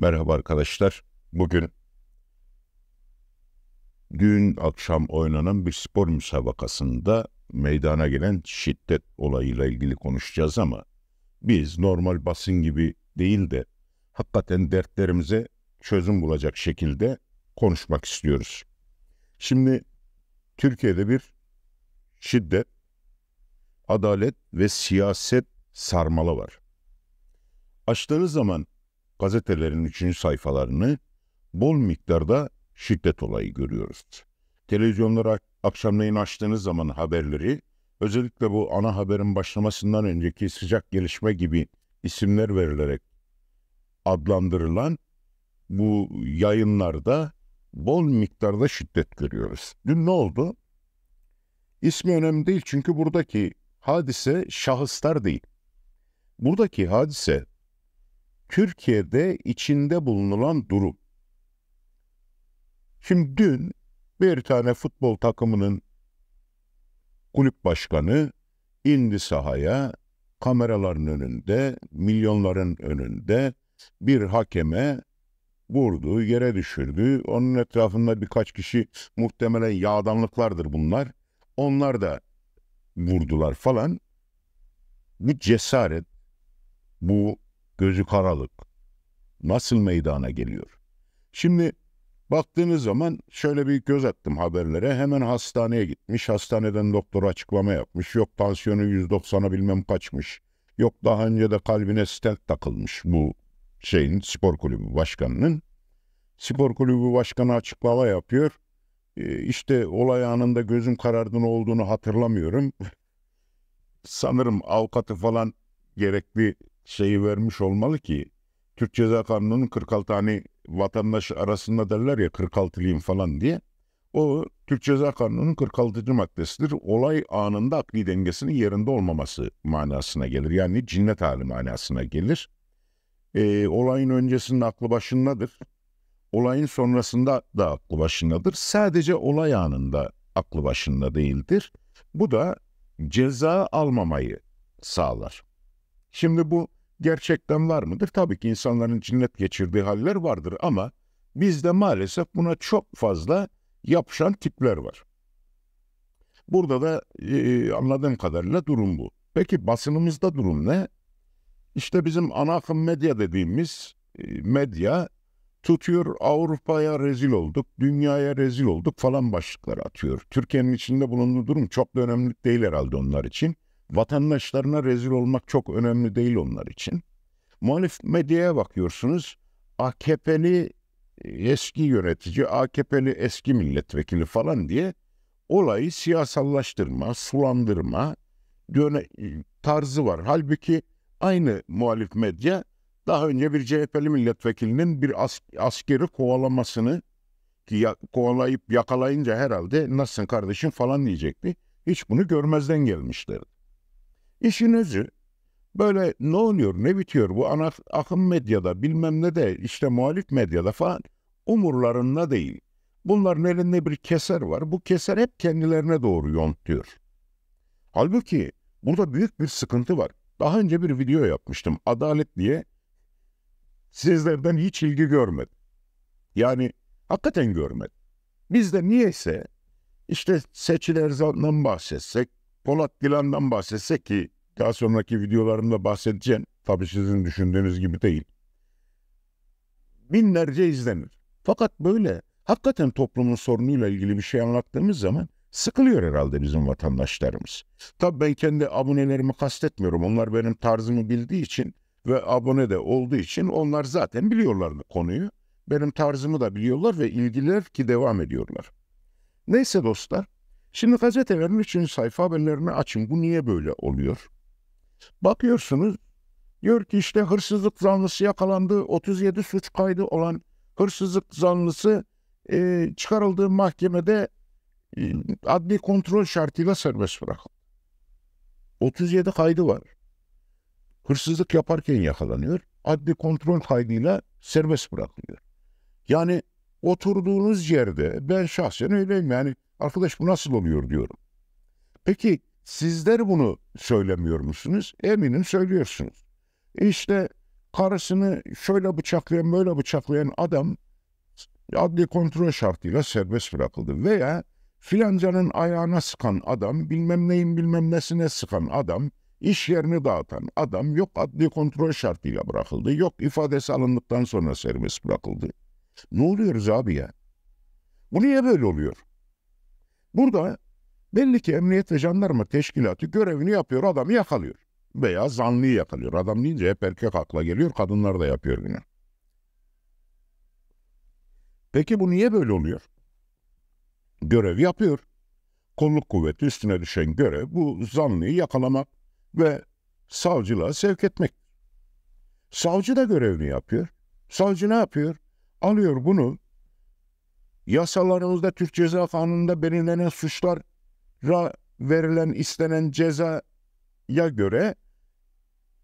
Merhaba arkadaşlar. Bugün dün akşam oynanan bir spor müsabakasında meydana gelen şiddet olayıyla ilgili konuşacağız ama biz normal basın gibi değil de hakikaten dertlerimize çözüm bulacak şekilde konuşmak istiyoruz. Şimdi Türkiye'de bir şiddet, adalet ve siyaset sarmalı var. Açtığınız zaman gazetelerin üçüncü sayfalarını bol miktarda şiddet olayı görüyoruz. Televizyonlara akşamleyin açtığınız zaman haberleri özellikle bu ana haberin başlamasından önceki sıcak gelişme gibi isimler verilerek adlandırılan bu yayınlarda bol miktarda şiddet görüyoruz. Dün ne oldu? İsmi önemli değil çünkü buradaki hadise şahıslar değil. Buradaki hadise Türkiye'de içinde bulunulan durum. Şimdi dün bir tane futbol takımının kulüp başkanı indi sahaya kameraların önünde, milyonların önünde bir hakeme vurdu, yere düşürdü. Onun etrafında birkaç kişi muhtemelen yağdanlıklardır bunlar. Onlar da vurdular falan. Bu cesaret, bu gözü karalık nasıl meydana geliyor? Şimdi baktığınız zaman şöyle bir göz attım haberlere. Hemen hastaneye gitmiş. Hastaneden doktor açıklama yapmış. Yok tansiyonu 190'a bilmem kaçmış. Yok daha önce de kalbine stent takılmış bu şeyin spor kulübü başkanının. Spor kulübü başkanı açıklama yapıyor. E, işte olay anında gözüm karardın olduğunu hatırlamıyorum. Sanırım avukatı falan gerekli şeyi vermiş olmalı ki Türk Ceza Kanunu'nun 46 tane hani vatandaş arasında derler ya 46'lıyım falan diye. O Türk Ceza Kanunu'nun 46. maddesidir. Olay anında akli dengesinin yerinde olmaması manasına gelir. Yani cinnet hali manasına gelir. E, olayın öncesinde aklı başındadır. Olayın sonrasında da aklı başındadır. Sadece olay anında aklı başında değildir. Bu da ceza almamayı sağlar. Şimdi bu gerçekten var mıdır? Tabii ki insanların cinnet geçirdiği haller vardır ama bizde maalesef buna çok fazla yapışan tipler var. Burada da e, anladığım kadarıyla durum bu. Peki basınımızda durum ne? İşte bizim ana akım medya dediğimiz e, medya tutuyor Avrupa'ya rezil olduk, dünyaya rezil olduk falan başlıklar atıyor. Türkiye'nin içinde bulunduğu durum çok da önemli değil herhalde onlar için vatandaşlarına rezil olmak çok önemli değil onlar için. Muhalif medyaya bakıyorsunuz. AKP'li e, eski yönetici, AKP'li eski milletvekili falan diye olayı siyasallaştırma, sulandırma döne, e, tarzı var. Halbuki aynı muhalif medya daha önce bir CHP'li milletvekilinin bir as, askeri kovalamasını ki ya, kovalayıp yakalayınca herhalde nasılsın kardeşim falan diyecekti. Hiç bunu görmezden gelmişlerdi. İşin özü böyle ne oluyor ne bitiyor bu ana akım medyada bilmem ne de işte muhalif medyada falan umurlarında değil. Bunların elinde bir keser var. Bu keser hep kendilerine doğru yontuyor. Halbuki burada büyük bir sıkıntı var. Daha önce bir video yapmıştım. Adalet diye sizlerden hiç ilgi görmedim. Yani hakikaten görmedim. de niyeyse işte seçiler zaten bahsetsek, Polat Dilan'dan bahsetsek ki daha sonraki videolarımda bahsedeceğim. Tabii sizin düşündüğünüz gibi değil. Binlerce izlenir. Fakat böyle hakikaten toplumun sorunuyla ilgili bir şey anlattığımız zaman sıkılıyor herhalde bizim vatandaşlarımız. Tabii ben kendi abonelerimi kastetmiyorum. Onlar benim tarzımı bildiği için ve abone de olduğu için onlar zaten biliyorlar konuyu. Benim tarzımı da biliyorlar ve ilgiler ki devam ediyorlar. Neyse dostlar Şimdi gazetelerin için sayfa haberlerini açın. Bu niye böyle oluyor? Bakıyorsunuz diyor ki işte hırsızlık zanlısı yakalandı. 37 suç kaydı olan hırsızlık zanlısı e, çıkarıldığı mahkemede e, adli kontrol şartıyla serbest bırakıldı. 37 kaydı var. Hırsızlık yaparken yakalanıyor. Adli kontrol kaydıyla serbest bırakılıyor. Yani oturduğunuz yerde ben şahsen öyleyim yani Arkadaş bu nasıl oluyor diyorum. Peki sizler bunu söylemiyor musunuz? Eminim söylüyorsunuz. İşte karısını şöyle bıçaklayan böyle bıçaklayan adam adli kontrol şartıyla serbest bırakıldı. Veya filancanın ayağına sıkan adam, bilmem neyin bilmem nesine sıkan adam, iş yerini dağıtan adam yok adli kontrol şartıyla bırakıldı, yok ifadesi alındıktan sonra serbest bırakıldı. Ne oluyoruz abi ya? Bu niye böyle oluyor? Burada belli ki emniyet ve jandarma teşkilatı görevini yapıyor, adamı yakalıyor. Veya zanlıyı yakalıyor. Adam deyince hep erkek akla geliyor, kadınlar da yapıyor bunu. Peki bu niye böyle oluyor? Görev yapıyor. Kolluk kuvveti üstüne düşen görev bu zanlıyı yakalamak ve savcılığa sevk etmek. Savcı da görevini yapıyor. Savcı ne yapıyor? Alıyor bunu yasalarımızda Türk Ceza Kanunu'nda belirlenen suçlara verilen istenen cezaya göre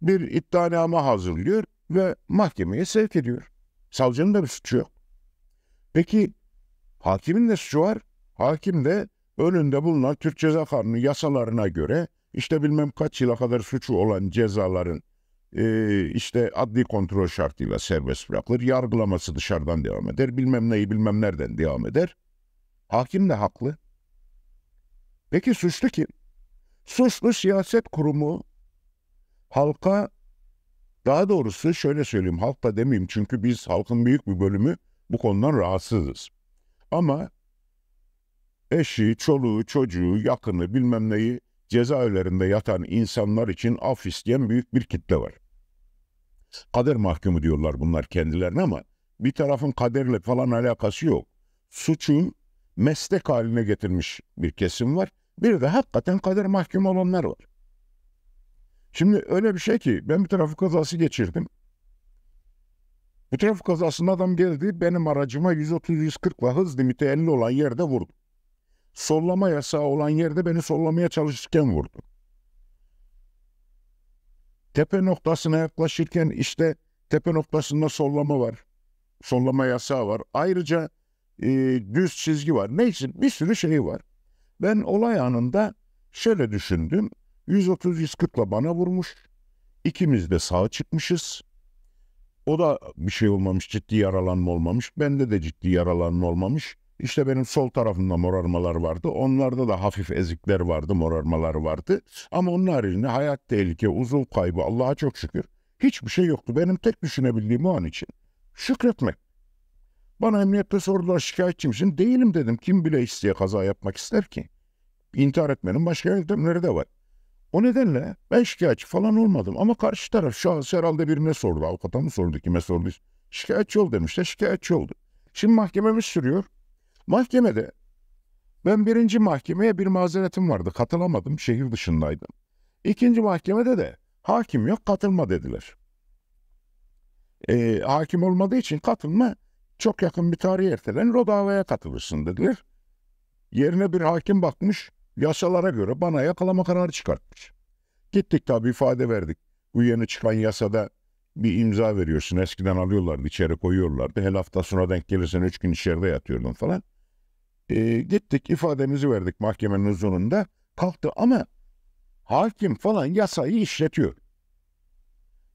bir iddianame hazırlıyor ve mahkemeye sevk ediyor. Savcının da bir suçu yok. Peki hakimin de suçu var. Hakim de önünde bulunan Türk Ceza Kanunu yasalarına göre işte bilmem kaç yıla kadar suçu olan cezaların e, işte adli kontrol şartıyla serbest bırakılır. Yargılaması dışarıdan devam eder. Bilmem neyi bilmem nereden devam eder. Hakim de haklı. Peki suçlu kim? Suçlu siyaset kurumu halka daha doğrusu şöyle söyleyeyim halkla demeyeyim çünkü biz halkın büyük bir bölümü bu konudan rahatsızız. Ama eşi, çoluğu, çocuğu, yakını bilmem neyi cezaevlerinde yatan insanlar için af isteyen büyük bir kitle var. Kader mahkumu diyorlar bunlar kendilerine ama bir tarafın kaderle falan alakası yok. Suçu meslek haline getirmiş bir kesim var. Bir de hakikaten kader mahkum olanlar var. Şimdi öyle bir şey ki ben bir trafik kazası geçirdim. Bu trafik kazasında adam geldi benim aracıma 130-140 ile hız limiti 50 olan yerde vurdu. Sollama yasağı olan yerde beni sollamaya çalışırken vurdu. Tepe noktasına yaklaşırken işte tepe noktasında sollama var. Sollama yasağı var. Ayrıca e, düz çizgi var. Neyse bir sürü şey var. Ben olay anında şöyle düşündüm. 130-140'la bana vurmuş. İkimiz de sağa çıkmışız. O da bir şey olmamış, ciddi yaralanma olmamış. Bende de ciddi yaralanma olmamış. İşte benim sol tarafımda morarmalar vardı. Onlarda da hafif ezikler vardı, morarmalar vardı. Ama onun haricinde hayat tehlike, uzuv kaybı Allah'a çok şükür hiçbir şey yoktu. Benim tek düşünebildiğim o an için şükretmek. Bana emniyette sordular şikayetçi misin? Değilim dedim. Kim bile isteye kaza yapmak ister ki? İntihar etmenin başka yöntemleri de var. O nedenle ben şikayetçi falan olmadım. Ama karşı taraf şahıs herhalde birine sordu. Avukata mı sordu, kime sordu? Şikayetçi ol demişler, şikayetçi oldu. Şimdi mahkememiz sürüyor. Mahkemede ben birinci mahkemeye bir mazeretim vardı. Katılamadım. Şehir dışındaydım. İkinci mahkemede de hakim yok katılma dediler. E, hakim olmadığı için katılma çok yakın bir tarih ertelen davaya katılırsın dediler. Yerine bir hakim bakmış yasalara göre bana yakalama kararı çıkartmış. Gittik tabi ifade verdik. Bu yeni çıkan yasada bir imza veriyorsun. Eskiden alıyorlardı içeri koyuyorlardı. Her hafta sonra denk gelirsen üç gün içeride yatıyordun falan. E, gittik ifademizi verdik mahkemenin huzurunda. Kalktı ama hakim falan yasayı işletiyor.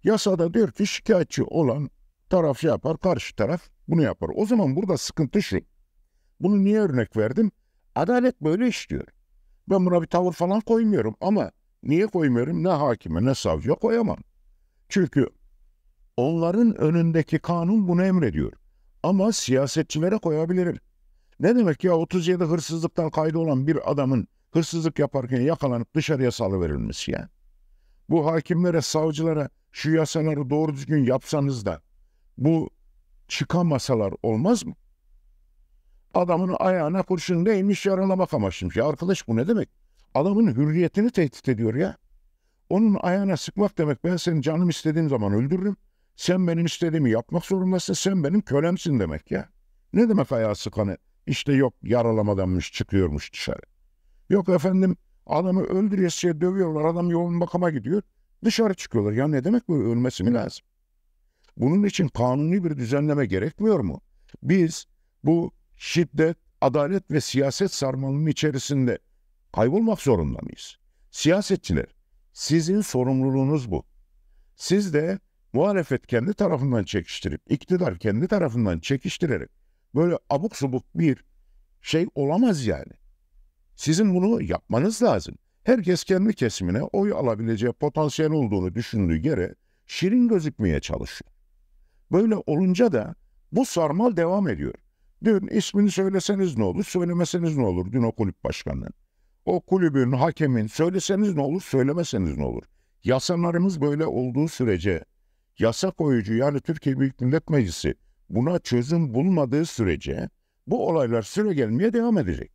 Yasada diyor ki şikayetçi olan taraf şey yapar, karşı taraf bunu yapar. O zaman burada sıkıntı şu. Bunu niye örnek verdim? Adalet böyle işliyor. Ben buna bir tavır falan koymuyorum ama niye koymuyorum? Ne hakime ne savcıya koyamam. Çünkü onların önündeki kanun bunu emrediyor. Ama siyasetçilere koyabilirim. Ne demek ya 37 hırsızlıktan kaydı olan bir adamın hırsızlık yaparken yakalanıp dışarıya salıverilmesi ya. Bu hakimlere, savcılara şu yasaları doğru düzgün yapsanız da bu çıkamasalar olmaz mı? Adamın ayağına kurşun neymiş yaralamak amaçlıymış. Ya arkadaş bu ne demek? Adamın hürriyetini tehdit ediyor ya. Onun ayağına sıkmak demek ben senin canım istediğim zaman öldürürüm. Sen benim istediğimi yapmak zorundasın. Sen benim kölemsin demek ya. Ne demek ayağı sıkanı işte yok yaralamadanmış çıkıyormuş dışarı. Yok efendim adamı öldüresiye dövüyorlar adam yoğun bakıma gidiyor dışarı çıkıyorlar. Ya ne demek bu ölmesi mi lazım? Bunun için kanuni bir düzenleme gerekmiyor mu? Biz bu şiddet, adalet ve siyaset sarmalının içerisinde kaybolmak zorunda mıyız? Siyasetçiler, sizin sorumluluğunuz bu. Siz de muhalefet kendi tarafından çekiştirip, iktidar kendi tarafından çekiştirerek böyle abuk subuk bir şey olamaz yani. Sizin bunu yapmanız lazım. Herkes kendi kesimine oy alabileceği potansiyel olduğunu düşündüğü yere şirin gözükmeye çalışıyor. Böyle olunca da bu sarmal devam ediyor. Dün ismini söyleseniz ne olur, söylemeseniz ne olur dün o kulüp başkanının. O kulübün, hakemin söyleseniz ne olur, söylemeseniz ne olur. Yasalarımız böyle olduğu sürece yasa koyucu yani Türkiye Büyük Millet Meclisi buna çözüm bulmadığı sürece bu olaylar süre gelmeye devam edecek.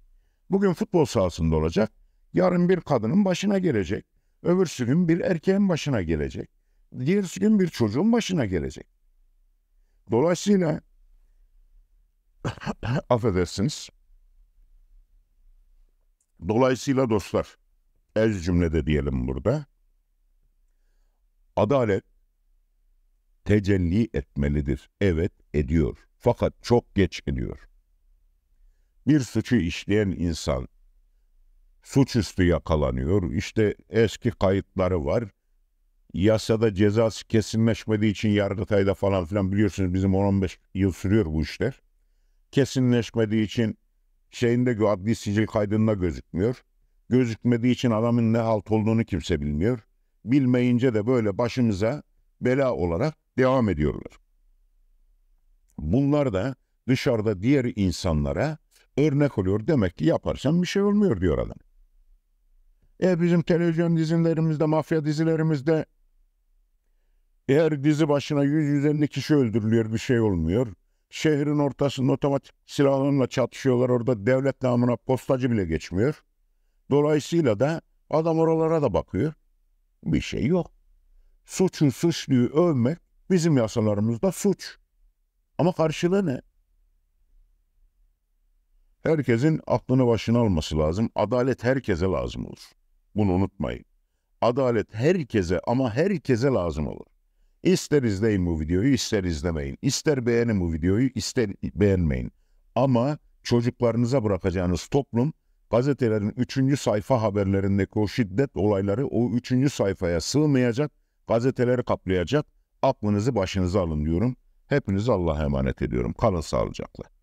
Bugün futbol sahasında olacak, yarın bir kadının başına gelecek, öbür gün bir erkeğin başına gelecek, diğer gün bir çocuğun başına gelecek. Dolayısıyla affedersiniz. Dolayısıyla dostlar, el cümlede diyelim burada. Adalet tecelli etmelidir. Evet ediyor. Fakat çok geç ediyor. Bir suçu işleyen insan suçüstü yakalanıyor. İşte eski kayıtları var. Yasada cezası kesinleşmediği için Yargıtay'da falan filan biliyorsunuz bizim 10-15 yıl sürüyor bu işler. Kesinleşmediği için şeyinde adli sicil kaydında gözükmüyor. Gözükmediği için adamın ne halt olduğunu kimse bilmiyor. Bilmeyince de böyle başımıza bela olarak devam ediyorlar. Bunlar da dışarıda diğer insanlara örnek oluyor. Demek ki yaparsan bir şey olmuyor diyor adam. E bizim televizyon dizilerimizde, mafya dizilerimizde eğer dizi başına 100-150 kişi öldürülüyor bir şey olmuyor. Şehrin ortasında otomatik silahlarla çatışıyorlar. Orada devlet namına postacı bile geçmiyor. Dolayısıyla da adam oralara da bakıyor. Bir şey yok. Suçu suçluyu övmek Bizim yasalarımızda suç. Ama karşılığı ne? Herkesin aklını başına alması lazım. Adalet herkese lazım olur. Bunu unutmayın. Adalet herkese ama herkese lazım olur. İster izleyin bu videoyu, ister izlemeyin. İster beğenin bu videoyu, ister beğenmeyin. Ama çocuklarınıza bırakacağınız toplum gazetelerin üçüncü sayfa haberlerindeki o şiddet olayları o üçüncü sayfaya sığmayacak, gazeteleri kaplayacak Aklınızı başınıza alın diyorum. Hepinizi Allah'a emanet ediyorum. Kalın sağlıcakla.